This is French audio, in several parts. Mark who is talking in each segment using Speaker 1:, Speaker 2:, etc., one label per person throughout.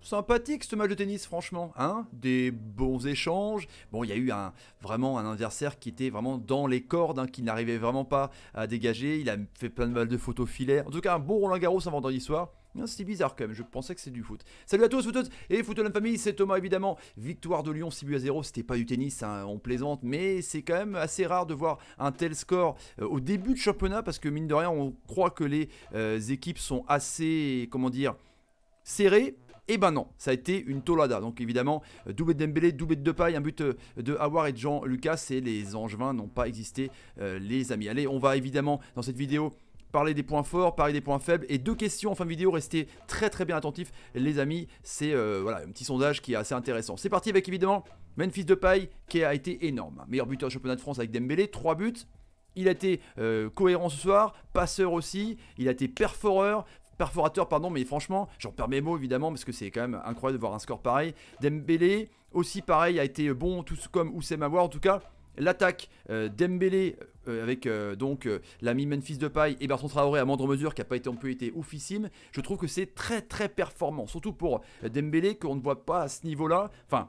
Speaker 1: Sympathique ce match de tennis, franchement, hein Des bons échanges. Bon, il y a eu un, vraiment un adversaire qui était vraiment dans les cordes, hein, qui n'arrivait vraiment pas à dégager. Il a fait plein de mal de photos filaires. En tout cas, un bon Roland Garros avant vendredi soir. Ah, c'est bizarre quand même, je pensais que c'est du foot. Salut à tous, footeuses et foot de la famille, c'est Thomas évidemment. Victoire de Lyon 6 buts à 0, c'était pas du tennis, hein, on plaisante, mais c'est quand même assez rare de voir un tel score euh, au début de championnat parce que mine de rien, on croit que les euh, équipes sont assez, comment dire, serrées. Et eh ben non, ça a été une tolada. Donc évidemment, euh, double de Dembélé, doublé de paille, un but de Awar et de Jean Lucas. Et les Angevins n'ont pas existé, les amis. Allez, on va évidemment dans cette vidéo parler des points forts, parler des points faibles et deux questions en fin de vidéo. Restez très très bien attentifs, les amis. C'est euh, voilà un petit sondage qui est assez intéressant. C'est parti avec évidemment Memphis Depay qui a été énorme. Meilleur buteur du championnat de France avec Dembélé, 3 buts. Il a été euh, cohérent ce soir, passeur aussi, il a été perforeur, perforateur, pardon, mais franchement, j'en perds mes mots évidemment, parce que c'est quand même incroyable de voir un score pareil. Dembélé, aussi pareil, a été bon, tout comme Oussem Aouar en tout cas. L'attaque euh, Dembélé euh, avec euh, donc l'ami Memphis Depay et Bertrand Traoré à moindre mesure qui n'a pas été peu été oufissime. Je trouve que c'est très très performant, surtout pour Dembélé qu'on ne voit pas à ce niveau-là. Enfin,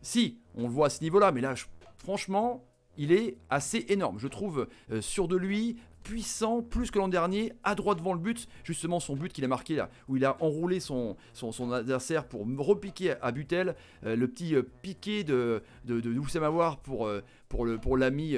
Speaker 1: si on le voit à ce niveau-là, mais là franchement il est assez énorme. Je trouve sûr de lui, puissant, plus que l'an dernier, à droite devant le but. Justement, son but qu'il a marqué là, où il a enroulé son, son, adversaire pour repiquer à Butel. Euh, le petit euh, piqué de, de, de pour, euh, pour, le, pour l'ami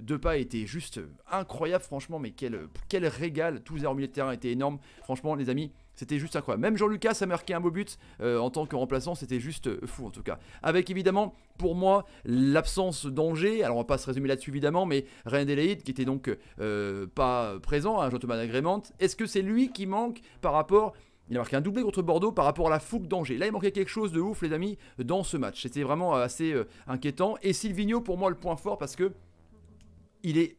Speaker 1: Depa était juste incroyable, franchement. Mais quel, quel régal! Tous les milieu de terrain étaient énormes. Franchement, les amis. C'était juste incroyable. Même Jean Lucas a marqué un beau but euh, en tant que remplaçant, c'était juste fou en tout cas. Avec évidemment, pour moi, l'absence d'Angers. Alors on va pas se résumer là-dessus évidemment, mais René Delaïde qui était donc euh, pas présent, Un hein, gentleman Agrément. Est-ce que c'est lui qui manque par rapport il a marqué un doublé contre Bordeaux par rapport à la fougue d'Angers. Là, il manquait quelque chose de ouf, les amis, dans ce match. C'était vraiment euh, assez inquiétant. Et Silvigno pour moi, le point fort parce que il est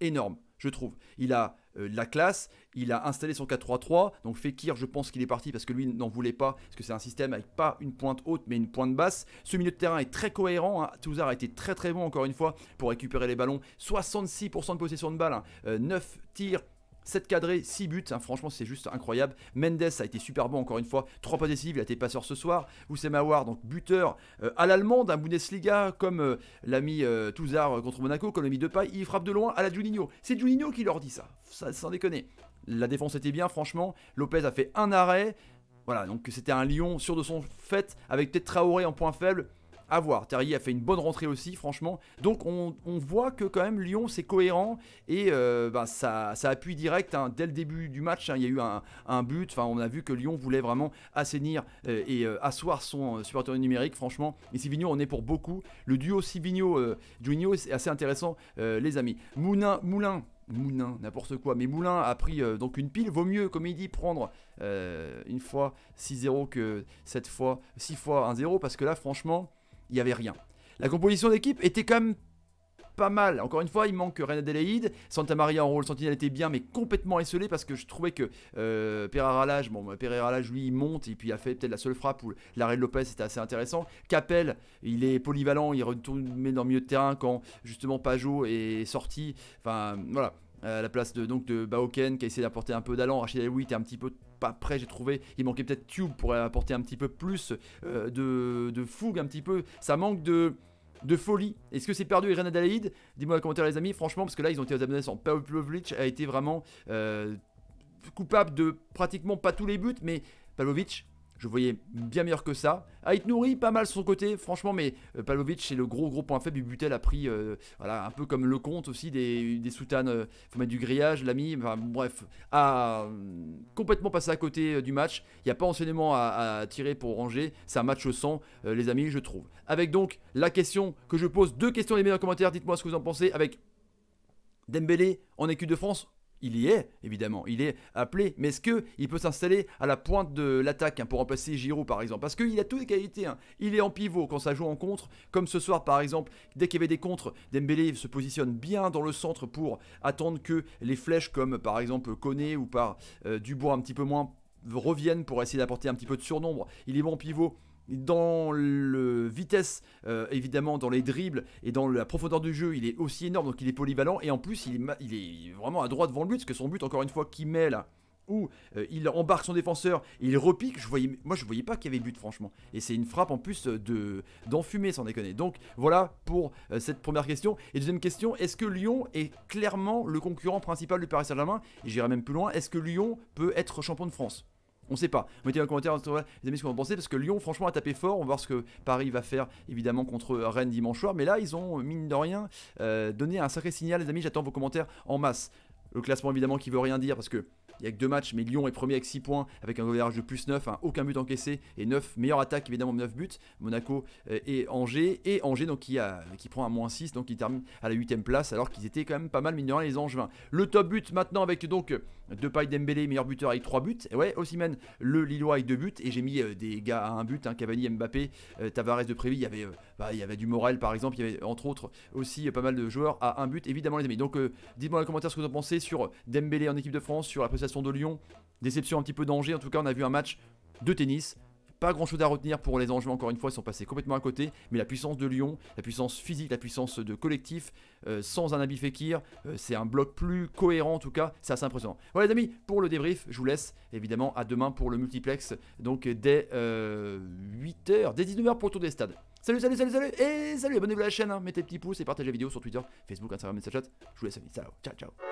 Speaker 1: énorme je trouve. Il a euh, la classe, il a installé son 4-3-3. Donc Fekir, je pense qu'il est parti parce que lui n'en voulait pas, parce que c'est un système avec pas une pointe haute mais une pointe basse. Ce milieu de terrain est très cohérent. Hein. a été très très bon encore une fois pour récupérer les ballons. 66% de possession de balles. 9 hein. euh, tirs 7 cadrés, 6 buts, hein, franchement c'est juste incroyable. Mendes a été super bon encore une fois, 3 pas décisives, il a été passeur ce soir. Mawar, donc buteur euh, à l'allemand un Bundesliga comme euh, l'ami euh, euh, contre Monaco, comme l'ami Depay, il frappe de loin à la Juninho. C'est Juninho qui leur dit ça, ça s'en déconner. La défense était bien franchement, Lopez a fait un arrêt, voilà donc c'était un lion sûr de son fait, avec peut-être Traoré en point faible, à voir. Terry a fait une bonne rentrée aussi, franchement. Donc on, voit que quand même Lyon c'est cohérent et euh, bah, ça, appuie direct hein. dès le début du match. Hein, il y a eu un, but. Enfin, on a vu que Lyon voulait vraiment assainir euh, et euh, asseoir son supporteur numérique. Franchement, et Sivigno on est pour beaucoup. Le duo Sivigno Junio est assez intéressant, les amis. Moulin, Moulin. Moulin, n'importe quoi. Mais Moulin a pris donc une pile. Vaut mieux, comme il dit, prendre une fois 6-0 que cette fois, 6 fois 1-0. Parce que là, franchement, il avait rien. La composition d'équipe était quand même pas mal. Encore une fois, il manque Reine Adélaïde. Santa Maria en rôle sentinelle était bien, mais complètement esselé parce que je trouvais que euh, Pereira bon, bah, Pereira Lage, lui, monte et puis il a fait peut-être la seule frappe où l'arrêt de Lopez était assez intéressant. Capel, il est polyvalent, il retourne dans le de terrain quand justement Pajot est sorti. Enfin, voilà. la place de, donc de Baoken qui a essayé d'apporter un peu d'allant. Rachid eloui était un petit peu après j'ai trouvé. Il manquait peut-être Tube pour apporter un petit peu plus euh, de, fougue, un petit peu. Ça manque de, de folie. Est-ce que c'est perdu Irene Adelaide Dis-moi en commentaire, les amis. Franchement, parce que là, ils ont été aux abonnés sans Pavlovic a été vraiment euh, coupable de pratiquement pas tous les buts, mais Pavlovic je voyais bien meilleur que ça. Ait Nouri, pas mal son côté, franchement, mais euh, Palovic, c'est le gros gros point faible. du a pris, euh, voilà, un peu comme le compte aussi des, soutanes. Euh, faut mettre du grillage, l'ami, bref, a complètement passé à côté du match. Il n'y a pas enseignement à, tirer pour ranger. C'est un match sang, les amis, je trouve. Avec donc la question que je pose, deux questions les meilleurs commentaires, dites-moi ce que vous en pensez, avec Dembélé en équipe de France il y est, évidemment, il est appelé. Mais est-ce qu'il peut s'installer à la pointe de l'attaque hein, pour remplacer Giroud, par exemple Parce qu'il a toutes les qualités. Hein. Il est en pivot quand ça joue en contre, comme ce soir, par exemple. Dès qu'il y avait des contres, Dembélé se positionne bien dans le centre pour attendre que les flèches, comme par exemple Koné ou par euh, Dubois un petit peu moins, reviennent pour essayer d'apporter un petit peu de surnombre. Il est bon pivot dans le vitesse, euh, évidemment, dans les dribbles et dans la profondeur du jeu, il est aussi énorme, donc il est polyvalent. Et en plus, il est, vraiment à droite devant le but, parce que son but, encore une fois, qui met là, où euh, il embarque son défenseur, et il repique. Je voyais, moi, je voyais pas qu'il y avait but, franchement. Et c'est une frappe en plus de d'enfumer, sans déconner. Donc voilà pour euh, cette première question. Et deuxième question, est-ce que Lyon est clairement le concurrent principal du Paris Saint-Germain Et j'irai même plus loin, est-ce que Lyon peut être champion de France on sait pas. Mettez un commentaire, les amis, ce que vous en pensez, parce que Lyon, franchement, a tapé fort. On va voir ce que Paris va faire, évidemment, contre Rennes dimanche soir. Mais là, ils ont, mine de rien, euh, donné un sacré signal, les amis. J'attends vos commentaires en masse. Le classement, évidemment, qui veut rien dire, parce que il n'y a que deux matchs, mais Lyon est premier avec 6 points, avec un goal de plus 9, hein, aucun but encaissé, et 9, meilleure attaque évidemment, 9 buts, Monaco euh, et Angers, et Angers donc qui, qui prend un moins 6, donc il termine à la 8ème place, alors qu'ils étaient quand même pas mal mignons les Angevins. Le top but maintenant avec donc pailles Dembélé, meilleur buteur avec 3 buts, et ouais, même le Lillois avec 2 buts, et j'ai mis euh, des gars à 1 but, hein, Cavani, Mbappé, euh, Tavares de Prévy, il y avait... Bah, il y avait du Morel par exemple, il y avait entre autres aussi pas mal de joueurs à 1 but, évidemment les amis. Donc dites-moi dans les ce que vous en pensez sur Dembélé en équipe de France, sur la de Lyon. Déception un petit peu danger En tout cas, on a vu un match de tennis. Pas grand chose à retenir pour les enjeux encore une fois, ils sont passés complètement à côté. Mais la puissance de Lyon, la puissance physique, la puissance de collectif, euh, sans un habit Fekir, euh, c'est un bloc plus cohérent en tout cas, c'est assez impressionnant. Voilà les amis, pour le débrief, je vous laisse évidemment à demain pour le multiplex, donc dès 8h, euh, dès 19h pour le tour des stades. Salut, salut, salut, salut, et salut, abonnez-vous à la chaîne, hein. mettez petit pouce et partagez la vidéo sur Twitter, Facebook, Instagram, et Snapchat. Je vous laisse, amis, ciao, ciao, ciao.